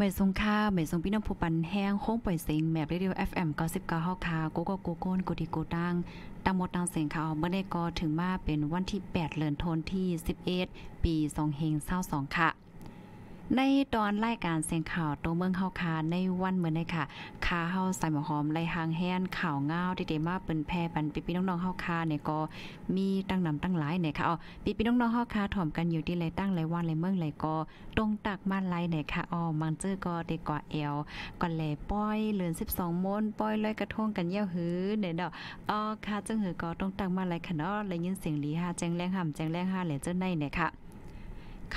มบทรงค่ามบทรงพี่น้องผู้ปันแห้งโค้งปล่อยเสียงแมบเรียลเอฟเอ็มเก้าสิบเก้าห้าคาโกโกโกโก้นกูิโกตั้งตังหมดตังเสียงข่าวเมื่อได้กอถึงมาเป็นวันที่แปดเลือนทนที่สิบเอ็ดปีสองเฮงเศร้าสองค่ะในตอนรายการเสียงข่าวตัวเมืองเฮาคาในวันเหมือนในค่ะ คาเฮาใส่หมอหอมไรหางแห้นข่าวเงาที่เดมาเป็นแพร่ปันปีปีงน้องๆเฮาคาเนี่ยก็มีตั้งนำตั้งหลายเนี่ยค่ะอ๋อปีปีงน้องๆเฮาคาถ่อมกันอยู่ที่ไรตั้งไรวันไรเมืองไรก็ตรงตักมาไรเนี่ยค่ะอ๋อมังเจอก็เด็กกว่าเอวก็เลยป้อยเลือน 12 มนป้อยเลอยกระทงกันเย่าหือเนี่ยดอกอ๋อค่ะจังหือก็ตรงตักมาไรค่ะเนาะไรยินเสียงลีฮาแจ้งแรงห่ำแจ้งแรงฮาเหลเจ้าในเนี่ยค่ะ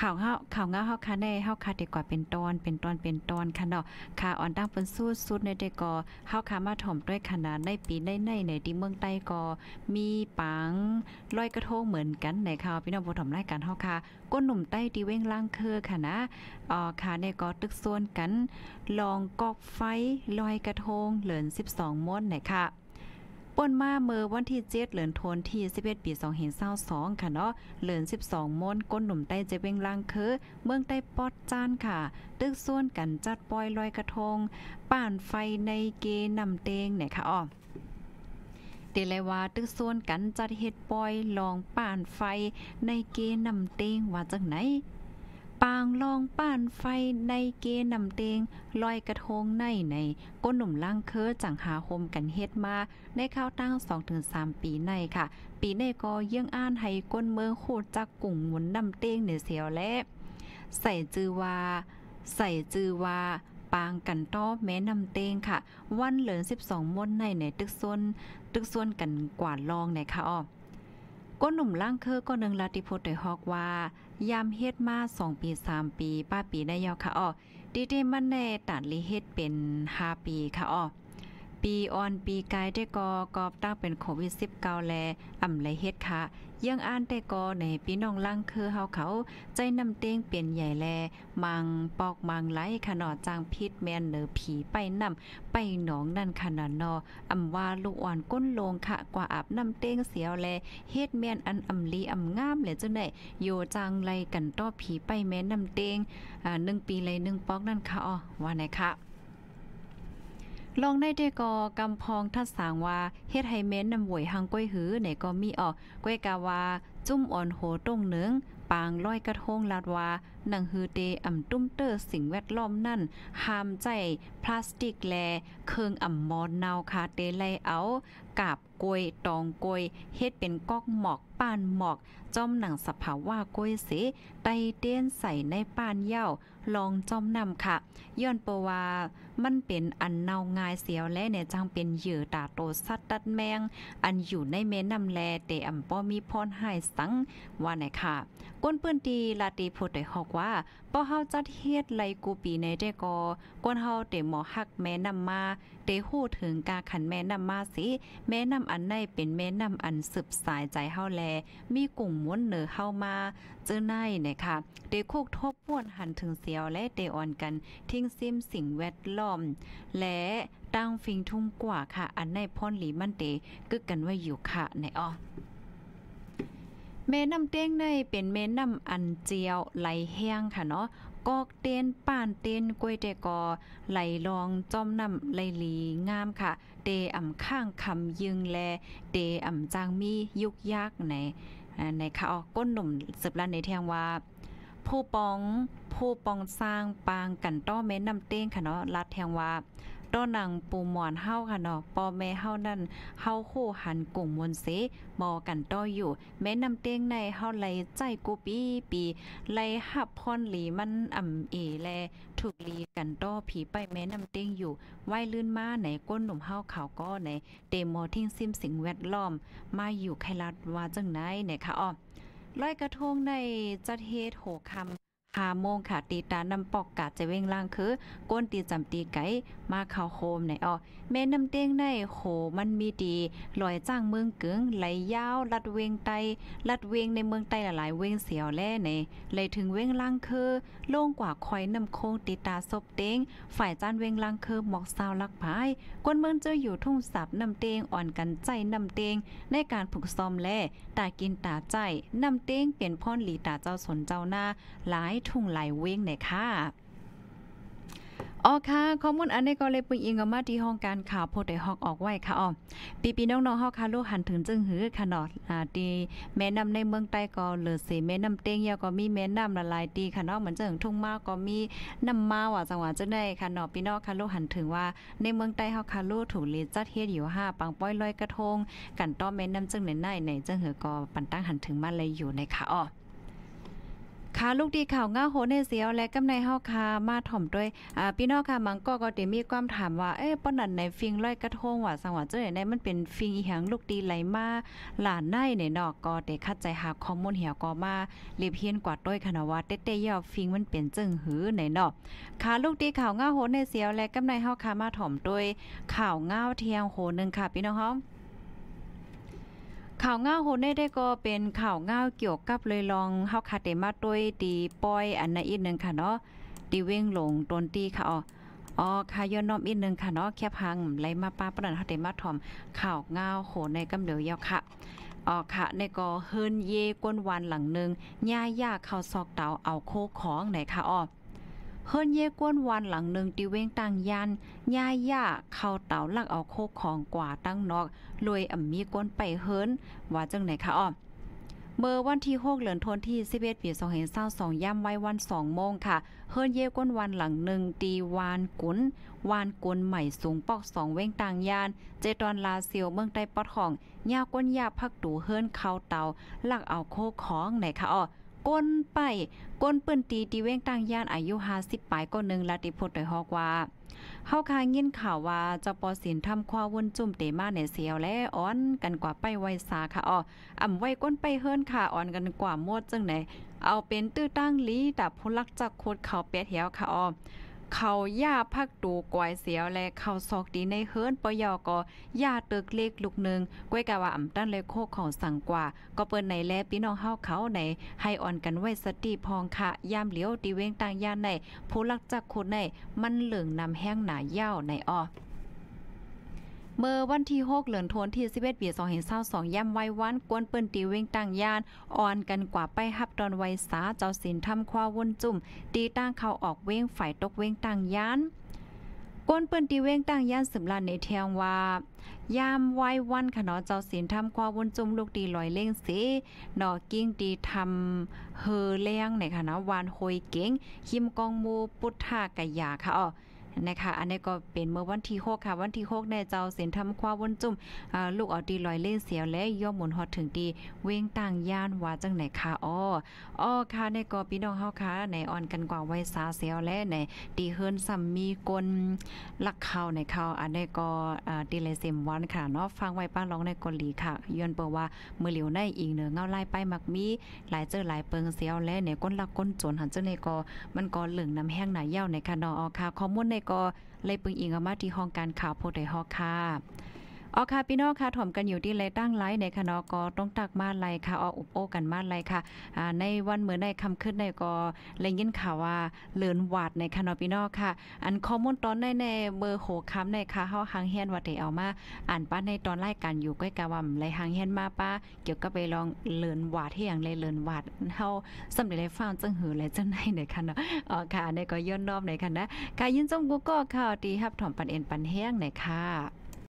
ข่าวเฮาข่าวเงาเฮาค่ะในเฮาค่ะดีกว่าเป็นตอนเป็นตอน เป็นตอน ค่ะเนาะค่อ่อนตั้งเป็นสู้สุดในเด็กก็เฮาคาะมาถ่อมด้วยขนาดในปีในในในที่เมืองใต้ก็มีปังลอยกระทงเหมือนกันในข่าวพี่น้องผู้ถ่อมรายการเฮาค่ะ ก้นหนุ่มใต้ที่เว้งล่างคือค่ะนะอ่อค่ะในก็ตึกส่วนกัน ลองกอกไฟ ลอยกระทงเหลือน12มดนหนค่ะป้นมาเมื่อวันที่เจ็ดเหลือนทนที่สิเอ็ดปีสองเห็นเศร้าสองค่ะเนาะเหลือนสิบสองม้นก้นหนุ่มใต้เจเวงล่างคือเมืองใต้ปอดจานค่ะ ตึกส่วนกันจัดปล่อยลอยกระทงป่านไฟในเกนำเตงเนี่ยค่ะอ๋อเดลว่าตึกส่วนกันจัดเฮ็ดปอยลองป่านไฟในเกนำเตงว่าจังไหนปางลองป้านไฟในเกนำเตงลอยกระทงในในก้นหนุ่มล่างเคอจังหาโฮมกันเฮ็ดมาในข้าวตั้ง 2-3 ปีในค่ะ ปีในก็เยี่ยงอ่านให้ก้นเมืองโคตรจักกุ่งหมุนนำเตงเนเสียวและใส่จือว่าใส่จือว่าปางกันต้อแม้นำเตงค่ะ วันเหลือ12มดในในตึกซนตึกซนกันกวาดลองในค่ะอ้อก็หนุ่มล่างเคอก็นึงลาติโพเตฮอกว่ายามเฮ็ดมาสองปีสามปี ป้าปีได้ยอค่ะอ๋อดีเดมันแน่ตัดลิเฮ็ดเป็นห้าปี ค่ะอ๋อปีอ่อนปีกายได้กอ กอบตั้งเป็นโควิด -19 แลอ่าไหลเฮ็ดค่ะยังอ่านได้กอในพี่น้องลังคือเฮาเขาใจนำเต้งเปลี่ยนใหญ่แลมังปอกมังไหลขนอจางพิษแม่นเหนือผีไปนำ ไปหนองนั่นขนาดนออำว่าลูกอ่อนก้นลงค่ะ กว่าอาบน้ำเต้งเสียวแลเฮ็ดแม่นอันอำลีอำงามแหละจังได๋โยจางไหลกันต่อผีไปแม่นนำเต้งอ่า1ปีเลย1ปอกนั่นค่ะอ๋อว่าไหนค่ะลองได้ด้กอ กำพองทัดสางว่าเฮ็ดให้เม้นนำหวยหังก้อยหือในก็มีออกก้อยกาว่าจุ่มอ่อนโหตรงเนื่ง ปางลอยกระทงลาดวา หนังฮือเตอ่ำตุ้มเตอร์ สิ่งแวดล้อมนั่น หามใจ พลาสติกแลเครื่องอ่ำมอนนาวคาเตไลเอากาบกวย ตองกวย เฮ็ดเป็นกอกหมอกป้านหมอกจอมหนังสภาวะก้วยเสไตเต้นใส่ในป้านเย่าลองจอมนำค่ะย้อนปวา มันเป็นอันเนาง่ายเสียวและเนี่ยจังเป็นเหยื่อตาโตสัตว์ตัดแมง อันอยู่ในเม่น้ำแลเตอำป้อมีพรหายสังว่าไหนค่ะก้นปื้นตีลาตีพูดได้ฮอกว่าป้อเฮาจัดเฮ็ดไลกูปีในเจ้ก็ก้นเฮาเตหมอฮักแม่นำมาเตหู้ถึงกาขันแม่น้ำมาสิ แม่น้ำอันในเป็นแม่น้ำอันสืบสายใจเฮาแล มีกลุ่มม้วนเหนือเฮามา เจอในนะคะเตโคกทบพวนหันถึงเสียวและเตออนกัน ทิ้งซิมสิ่งแวดล้อม และตั้งฟิงทุ่งกว่าค่ะ อันในพ่นหลีมันเตกึกกันไว้อยู่ค่ะในอ้อแม่น้ำเต้งในเป็นแม่น้ำอันเจียวไหลแห้งค่ะเนาะกอกเต้นป่านเต้นกวยเตกอ ไหลลองจอมนำไหลหลีงามค่ะ เตอ่ำข้างคำยึงแล เตอ่ำจางมียุกยักในในค่ะออกก้นหนุ่มสืบลันในแทงว่า ผู้ปองผู้ปองสร้างปางกันต้อเม้น้ำเต้งค่ะเนาะลัดแทงว่าต้นนังปูหมอนเฮาค่ะเนาะปอแม่เฮานั่นเฮาคู่หันกลุ่มมนเสมอกันต้ออยู่ แม่นำเต้งในเฮาไหลใจกูปีปีไหลหับพรหลีมันอ่ำเอแล ถูกลีกันต้อผีไปแม่นำเต้งอยู่ไหวลื่นมาไหนก้นหนุ่มเฮาเขาก็ไหนเตมอทิ้งซิมสิงแวดล้อม มาอยู่ไคลัดว่าจังไหนเนี่ยค่ะอ้อลอยกระทงในจัดเฮดโหค่าโมงค่ะตีตานำปอกกาดจะเว้งล่างคือ ก้นตีจำตีไก่ มาเข้าโคมในอ๋อแม่น้ำเต้งในโหมันมีดี ลอยจ้างเมืองกึ๋งไหลยาวลัดเวงไตลัดเวงในเมืองไตหลายๆเวงเสียวแล่ใน เลยถึงเวงล่างคือ โล่งกว่าคอยน้ำโคงตีตาซบเต้ง ฝ่ายจ้านเวงล่างคือหมอกซาวลักพายก้นเมืองเจ้าอยู่ทุ่งสับน้ำเต้งอ่อนกันใจน้ำเต้งในการผูกซ้อมแล่ตากินตาใจน้ำเต้งเปลี่ยนพ่อนหลีตาเจ้าสนเจ้าหน้าหลายทุ่งไหลเว้งในค่ะ อ๋อค่ะ ข้อมูลอันนี้ก็เลยป่งอิงออกมาที่ห้องการข่าวโพดไดฮอกออกไว้ค่ะ อ๋อปีปีน้องๆเฮาค่ะลูกหันถึงจึงหือขนาดอ่าดีแม่น้ำในเมืองใต้ก็เหลือสีแม่น้ำเต้งยาก็มีแม่น้ำละลายตีค่ะเนาะเหมือนจึงทุ่งมากก็มีน้ำมาว่าจังหวัดจะได้ค่ะนาดปีน้องค่ะลูกหันถึงว่า ในเมืองใต้เฮาค่ะลูกถูกเลจัดเฮ็ดอยู่ห้าปังป้อยลอยกระทง กันต้อมแม่น้ำจึงในในในจึงหือก็ปันตั้งหันถึงมาเลยอยู่ในค่ะอ๋อค่ะลูกดีข่าวง่าโหในเสียว และกำในเฮาค่ะมาถ่อมด้วยอ่าพี่น้องค่ะมังก็ก็ตดมีความถามว่าเอ้ป้อนนั่นในฟิงร้อยกระทงว่าสังหวัดเจ้าไหนมันเป็นฟิงอีหยังลูกดีไหลมาหลานในเนี่ยนอกก็เดคัดใจหาข้อมูลเหี่ยวก็มาเรียบเฮียนกว่าด้วยคณะว่าเต้้ยอฟิงมันเป็นจึงหือในนอะค่ะลูกดีข่าวง่าโหในเสียวและกำในเฮาค่ะมาถ่อมด้วย ข่าวง่าเทียงโหนึงค่ะพี่น้องเฮาข่าวเงาโหนได้ก็เป็นข่าวเงาเกี่ยวกับเลยลองเฮาคาเตมาต้วยตีปอยอันในอีกหนึ่งค่ะเนาะตีเว้งลงตนตีค่ะอ๋ออ๋อค่ะย้อนน้อมอีกหนึ่งค่ะเนาะแคบพังไหลมาป้าปนันเฮาเตมาทอมข่าวเงาโหในกำเหลียวยาวค่ะอ๋อค่ะในก็เฮินเยก้นวันหลังนึงย่ายาเข้าซอกเตาเอาโคของไหนค่ะอ๋อเฮิรนเย่กวนวันหลังหนึ่งติเวงตังยันย่ายย่าเข้าเต่าลักเอาโคกของกว่าตั้งนอกรวยอ่ำมีก้นไปเฮิรนว่าจังไหนคะอ้อมเมื่อวันที่6เหลือนทันวีเม11ปี2สอ2ย่ำไว้วัน2โมงค่ะ เฮิรนเย่ก้นวันหลังหนึ่งตีวานกุน วานกุนใหม่สูงปอก2เว้งต่างยาน เจตอนลาเซียวเมืองใต้ปอดของยาก้นยาพักตูเฮิรนเข้าเตาลักเอาโคของไหนคะอ้อก้นไปก้นปืนตีตีเว้งต่างย่านอายุ50ปลายก็นหนึ่งละติพดโดยฮอกว่าเฮาคายินข่าวว่าเจ้าปอสินทำควาวุ่นจุ่มเตมาเนี่ยเสียวและอ่อนกันกว่าไปไวสาค่ะอ๋ออ่ำไว้ก้นไปเฮิรนค่ะอ่อนกันกว่ามวดจังไหน เอาเป็นตื้อตั้งลีดับพลักจักโคดเขาเป็ดเหียวค่ะอ๋อเขาย่าพักดูกวยเสียวและเขาซอกดีในเฮิร์นปยอก็ย่าตึกเล็กลูกหนึ่งก้วยกะว่าอ่ำตั้นเลยโคของสั่งกว่า ก็เปิดในแลพี่น้องเฮาเขาในให้อ่อนกันไว้สติพองค่ะยามเหลียวตีเวงต่างย่านใน ผู้ลักจักคนใน มันเหลืองนำแห้งหนาเย้าในอ้อเมื่อวันที่ 6 เหลือนทวนที่11ปี2สอ2ย่ำไว้วัน กวนเปิ้นตีเว้งตั้งยานอ่อนกันกว่าไปฮับดอนไวสาเจ้าศิลทำควาวุ่นจุ่มตีตั้งเขาออกเว้งฝ่ายตกเว้งตั้งยานกวนเปิ้นตีเว้งตั้งยานสืบลานในเทียงว่ายามไหว้วันขนอเจ้าศิลทำความวุ่นจุ่มลูกดีลอยเล่งสีหนอกิ้งดีทำเฮอเลี้ยงในคณะวานโฮยเก่งคิมกองมูปุทธากะยาค่ะอ๋อนะคะ อันนี้ก็เป็นเมื่อวันที่6ค่ะ วันที่6ในเจ้าเสียนทำควาวนจุ่มลูกออดีลอยเล่นเสียวและย่อมหมุนฮอดถึงดีเวงต่างย่านว่าจังไหนค่ะอ้ออ้อค่ะในก็พี่น้องเฮาค่ะในอ่อนกันกว่าไว้สาเสียวและในดีเฮือนซัมามีกลลักเข้าในเข้าอันนี้ก็ดีเลยเซมวันค่ะเนาะฟังไว้ป้าร้องในกอลีค่ะย้อนเปว่ามือเหลียวในอีกเหนือเงาไล่ไปมักมี หลายเจอหลายเปิงเสียวและในก้นลักก้นจนหันเจ้าในก็มันก็เหลืองน้ำแห้งหนาเย้าในค่ะนอ้ออค่ะข้อมูลในก็เลยปึงอิงออกมาที่ห้องการข่าวโพดไดฮอค่ะอ๋อค่ะ พี่น้องค่ะถ่อมกันอยู่ที่ไรตั้งไรในคณะก็ต้องตักมาไรค่ะออกอุปโอกันมาไรค่ะในวันเหมือนในคำขึ้นในก็เลยยินข่าวว่าเลือนหวาดในคณะพี่น้องค่ะ อันข้อมูลตอนในในเบอร์โหคำในค่ะเฮาหางเฮียนว่าไดเอามาอ่านป้าในตอนไล่กันอยู่ก้อยกะว่าไรหางเฮียนมาป้า เกี่ยวกับไปลองเลือนหวาดที่อย่างไรเลือนหวาดเฮาสำเร็จได้ฟังจังหือและจังในในคณะอ๋อค่ะในก็ย้อนนอบในคณะค่ะยินจงกูก็ค่ะดีครับถ่อมปันเอ็นปันแห้งในค่ะ